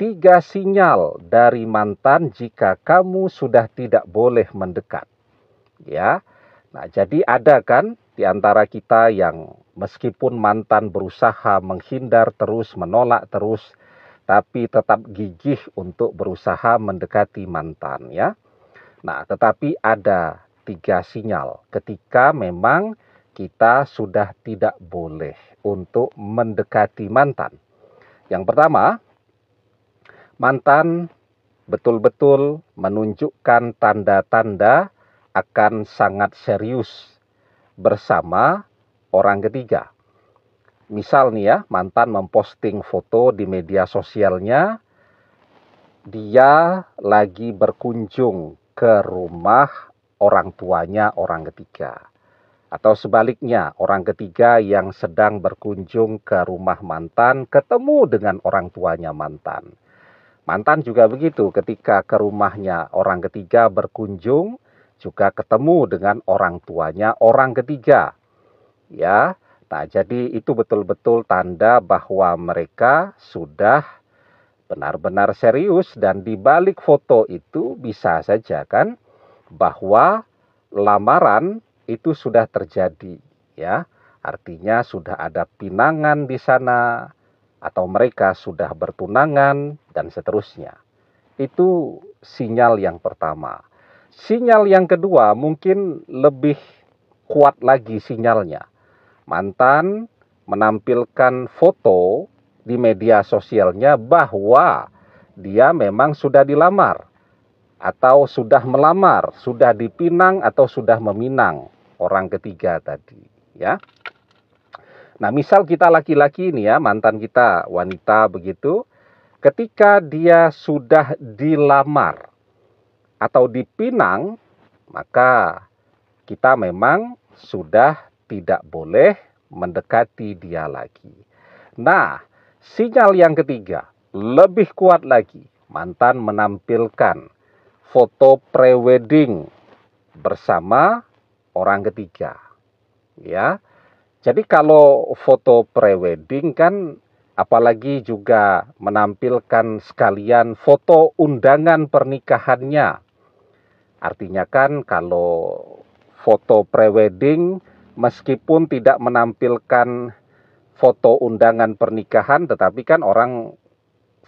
tiga sinyal dari mantan jika kamu sudah tidak boleh mendekat. Ya. Nah, jadi ada kan di antara kita yang meskipun mantan berusaha menghindar terus, menolak terus, tapi tetap gigih untuk berusaha mendekati mantan ya. Nah, tetapi ada tiga sinyal ketika memang kita sudah tidak boleh untuk mendekati mantan. Yang pertama, mantan betul-betul menunjukkan tanda-tanda akan sangat serius bersama orang ketiga. Misal nih ya, mantan memposting foto di media sosialnya, dia lagi berkunjung ke rumah orang tuanya orang ketiga. Atau sebaliknya, orang ketiga yang sedang berkunjung ke rumah mantan ketemu dengan orang tuanya mantan. Mantan juga begitu ketika ke rumahnya orang ketiga berkunjung juga ketemu dengan orang tuanya orang ketiga. Ya. Nah, jadi itu betul-betul tanda bahwa mereka sudah benar-benar serius dan di balik foto itu bisa saja kan bahwa lamaran itu sudah terjadi ya. Artinya sudah ada pinangan di sana, atau mereka sudah bertunangan dan seterusnya. Itu sinyal yang pertama. Sinyal yang kedua mungkin lebih kuat lagi sinyalnya. Mantan menampilkan foto di media sosialnya bahwa dia memang sudah dilamar atau sudah melamar, sudah dipinang atau sudah meminang orang ketiga tadi, ya. Nah, misal kita laki-laki ini ya, mantan kita wanita begitu, ketika dia sudah dilamar atau dipinang, maka kita memang sudah tidak boleh mendekati dia lagi. Nah, sinyal yang ketiga lebih kuat lagi. Mantan menampilkan foto prewedding bersama orang ketiga. Ya. Jadi kalau foto prewedding kan apalagi juga menampilkan sekalian foto undangan pernikahannya. Artinya kan kalau foto prewedding meskipun tidak menampilkan foto undangan pernikahan tetapi kan orang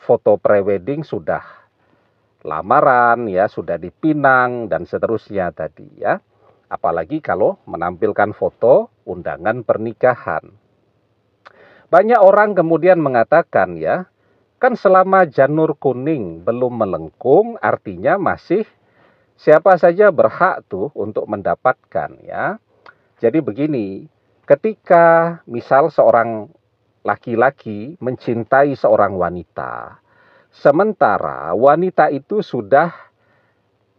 foto prewedding sudah lamaran ya, sudah dipinang dan seterusnya tadi ya. Apalagi kalau menampilkan foto undangan pernikahan. Banyak orang kemudian mengatakan ya, kan selama janur kuning belum melengkung artinya masih siapa saja berhak tuh untuk mendapatkan ya. Jadi begini, ketika misal seorang laki-laki mencintai seorang wanita, sementara wanita itu sudah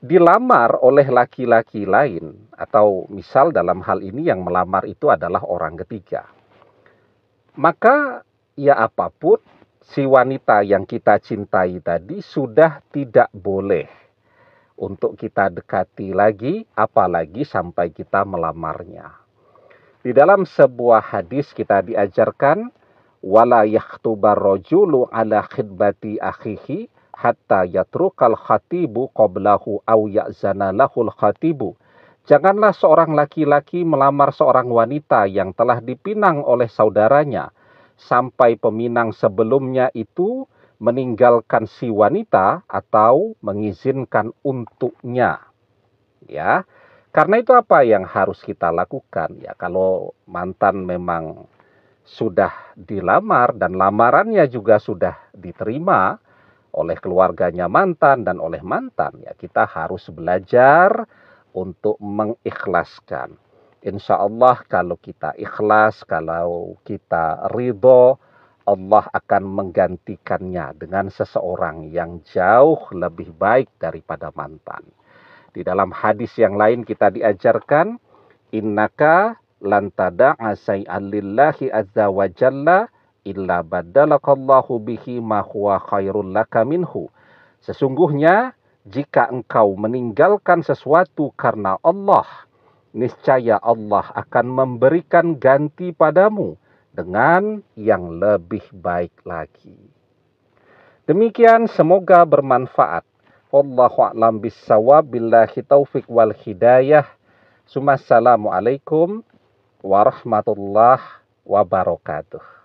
dilamar oleh laki-laki lain atau misal dalam hal ini yang melamar itu adalah orang ketiga. Maka ya apapun si wanita yang kita cintai tadi sudah tidak boleh untuk kita dekati lagi apalagi sampai kita melamarnya. Di dalam sebuah hadis kita diajarkan wala yahtubar rojulu ala khidbati akhihi hatta yatrukal khatibu qablahu au ya'zana lahul khatibu. Janganlah seorang laki-laki melamar seorang wanita yang telah dipinang oleh saudaranya sampai peminang sebelumnya itu meninggalkan si wanita atau mengizinkan untuknya. Ya. Karena itu apa yang harus kita lakukan? Ya, kalau mantan memang sudah dilamar dan lamarannya juga sudah diterima, oleh keluarganya mantan dan oleh mantan ya kita harus belajar untuk mengikhlaskan. Insya Allah kalau kita ikhlas, kalau kita ridho, Allah akan menggantikannya dengan seseorang yang jauh lebih baik daripada mantan. Di dalam hadis yang lain kita diajarkan, Innaka lantada asai azza wajalla illa badalakallahu bihi ma huwa khairul laka minhu. Sesungguhnya jika engkau meninggalkan sesuatu karena Allah, niscaya Allah akan memberikan ganti padamu dengan yang lebih baik lagi. Demikian semoga bermanfaat. Wallahu a'lam bissawab billahi taufik wal hidayah. Assalamualaikum warahmatullahi wabarakatuh.